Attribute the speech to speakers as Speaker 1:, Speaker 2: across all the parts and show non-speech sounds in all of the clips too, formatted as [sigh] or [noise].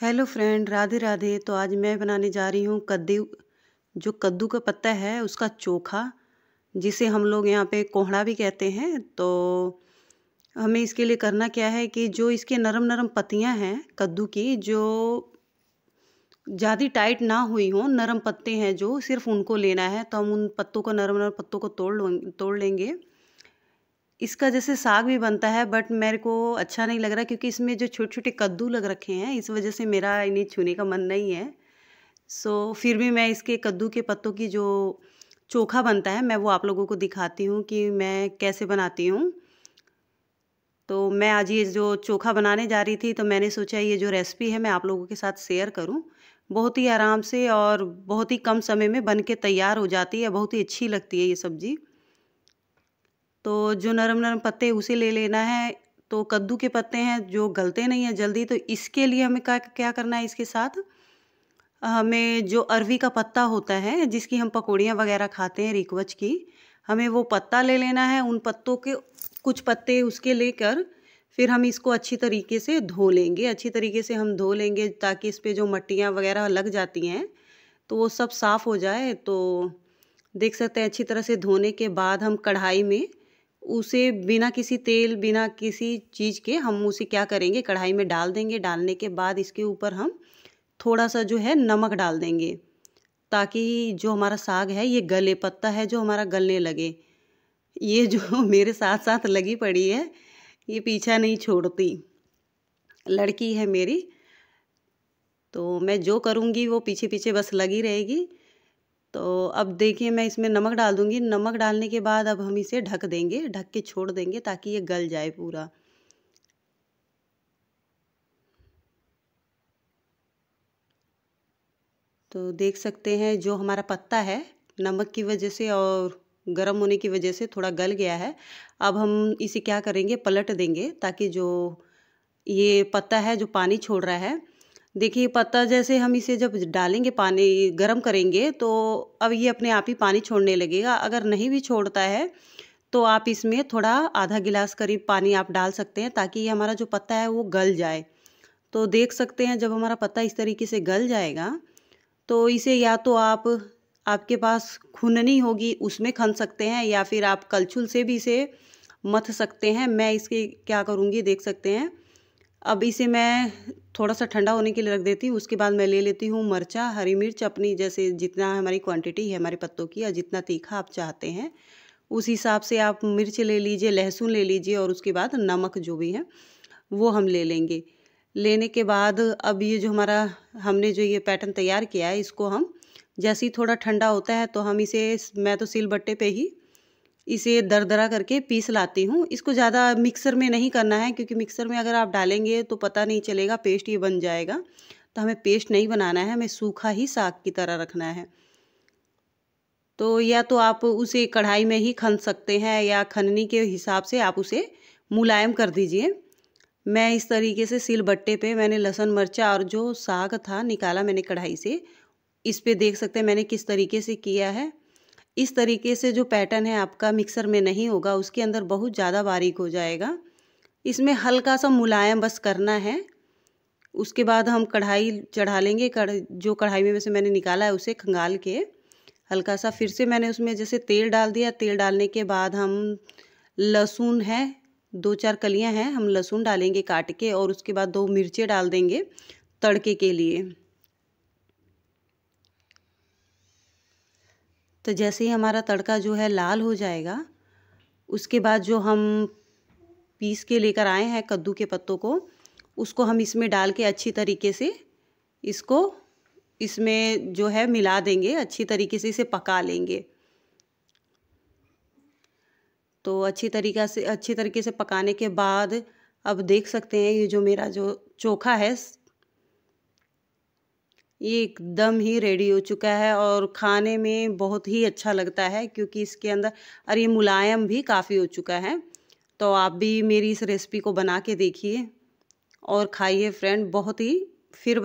Speaker 1: hello friend Radhe Radhe तो आज मैं बनाने जा रही हूँ कद्दू जो कद्दू का पत्ता है उसका चोखा जिसे हम लोग यहाँ पे कोहड़ा भी कहते हैं तो हमें इसके लिए करना क्या है कि जो इसके नरम नरम पत्तियाँ हैं कद्दू की जो ज़्यादा टाइट ना हुई हों नरम पत्ते हैं जो सिर्फ उनको लेना है तो हम उन पत्तों को नरम नरम पत्तों को तोड़ तोड़ लेंगे इसका जैसे साग भी बनता है बट मेरे को अच्छा नहीं लग रहा क्योंकि इसमें जो छोटे छोटे कद्दू लग रखे हैं इस वजह से मेरा इन्हें छूने का मन नहीं है सो so, फिर भी मैं इसके कद्दू के पत्तों की जो चोखा बनता है मैं वो आप लोगों को दिखाती हूँ कि मैं कैसे बनाती हूँ तो मैं आज ये जो चोखा बनाने जा रही थी तो मैंने सोचा ये जो रेसिपी है मैं आप लोगों के साथ शेयर करूँ बहुत ही आराम से और बहुत ही कम समय में बन के तैयार हो जाती है बहुत ही अच्छी लगती है ये सब्ज़ी तो जो नरम नरम पत्ते उसे ले लेना है तो कद्दू के पत्ते हैं जो गलते नहीं हैं जल्दी तो इसके लिए हमें क्या क्या करना है इसके साथ हमें जो अरवी का पत्ता होता है जिसकी हम पकौड़ियाँ वगैरह खाते हैं रिकवच की हमें वो पत्ता ले लेना है उन पत्तों के कुछ पत्ते उसके लेकर फिर हम इसको अच्छी तरीके से धो लेंगे अच्छी तरीके से हम धो लेंगे ताकि इस पर जो मट्टियाँ वगैरह लग जाती हैं तो वो सब साफ़ हो जाए तो देख सकते हैं अच्छी तरह से धोने के बाद हम कढ़ाई में उसे बिना किसी तेल बिना किसी चीज़ के हम उसे क्या करेंगे कढ़ाई में डाल देंगे डालने के बाद इसके ऊपर हम थोड़ा सा जो है नमक डाल देंगे ताकि जो हमारा साग है ये गले पत्ता है जो हमारा गलने लगे ये जो [laughs] मेरे साथ साथ लगी पड़ी है ये पीछा नहीं छोड़ती लड़की है मेरी तो मैं जो करूँगी वो पीछे पीछे बस लगी रहेगी तो अब देखिए मैं इसमें नमक डाल दूँगी नमक डालने के बाद अब हम इसे ढक देंगे ढक के छोड़ देंगे ताकि ये गल जाए पूरा तो देख सकते हैं जो हमारा पत्ता है नमक की वजह से और गर्म होने की वजह से थोड़ा गल गया है अब हम इसे क्या करेंगे पलट देंगे ताकि जो ये पत्ता है जो पानी छोड़ रहा है देखिए पत्ता जैसे हम इसे जब डालेंगे पानी गर्म करेंगे तो अब ये अपने आप ही पानी छोड़ने लगेगा अगर नहीं भी छोड़ता है तो आप इसमें थोड़ा आधा गिलास करीब पानी आप डाल सकते हैं ताकि ये हमारा जो पत्ता है वो गल जाए तो देख सकते हैं जब हमारा पत्ता इस तरीके से गल जाएगा तो इसे या तो आप आपके पास खुननी होगी उसमें खन सकते हैं या फिर आप कलछुल से भी इसे मथ सकते हैं मैं इसकी क्या करूँगी देख सकते हैं अब इसे मैं थोड़ा सा ठंडा होने के लिए रख देती हूँ उसके बाद मैं ले लेती हूँ मिर्चा हरी मिर्च अपनी जैसे जितना हमारी क्वांटिटी है हमारे पत्तों की या जितना तीखा आप चाहते हैं उस हिसाब से आप मिर्च ले लीजिए लहसुन ले लीजिए और उसके बाद नमक जो भी है वो हम ले लेंगे लेने के बाद अब ये जो हमारा हमने जो ये पैटर्न तैयार किया है इसको हम जैसे ही थोड़ा ठंडा होता है तो हम इसे मैं तो सिल बट्टे पर ही इसे दरदरा करके पीस लाती हूँ इसको ज़्यादा मिक्सर में नहीं करना है क्योंकि मिक्सर में अगर आप डालेंगे तो पता नहीं चलेगा पेस्ट ये बन जाएगा तो हमें पेस्ट नहीं बनाना है हमें सूखा ही साग की तरह रखना है तो या तो आप उसे कढ़ाई में ही खन सकते हैं या खननी के हिसाब से आप उसे मुलायम कर दीजिए मैं इस तरीके से सिल बट्टे पे मैंने लहसुन मिर्चा और जो साग था निकाला मैंने कढ़ाई से इस पे देख सकते हैं मैंने किस तरीके से किया है इस तरीके से जो पैटर्न है आपका मिक्सर में नहीं होगा उसके अंदर बहुत ज़्यादा बारीक हो जाएगा इसमें हल्का सा मुलायम बस करना है उसके बाद हम कढ़ाई चढ़ा लेंगे कढ़ जो कढ़ाई में से मैंने निकाला है उसे खंगाल के हल्का सा फिर से मैंने उसमें जैसे तेल डाल दिया तेल डालने के बाद हम लहसुन है दो चार कलियां हैं हम लहसुन डालेंगे काट के और उसके बाद दो मिर्चें डाल देंगे तड़के के लिए तो जैसे ही हमारा तड़का जो है लाल हो जाएगा उसके बाद जो हम पीस के लेकर आए हैं कद्दू के पत्तों को उसको हम इसमें डाल के अच्छी तरीके से इसको इसमें जो है मिला देंगे अच्छी तरीके से इसे पका लेंगे तो अच्छी तरीका से अच्छी तरीके से पकाने के बाद अब देख सकते हैं ये जो मेरा जो चोखा है ये एकदम ही रेडी हो चुका है और खाने में बहुत ही अच्छा लगता है क्योंकि इसके अंदर और ये मुलायम भी काफ़ी हो चुका है तो आप भी मेरी इस रेसिपी को बना के देखिए और खाइए फ्रेंड बहुत ही फिर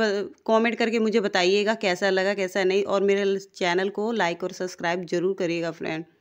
Speaker 1: कमेंट करके मुझे बताइएगा कैसा लगा कैसा नहीं और मेरे चैनल को लाइक और सब्सक्राइब ज़रूर करिएगा फ्रेंड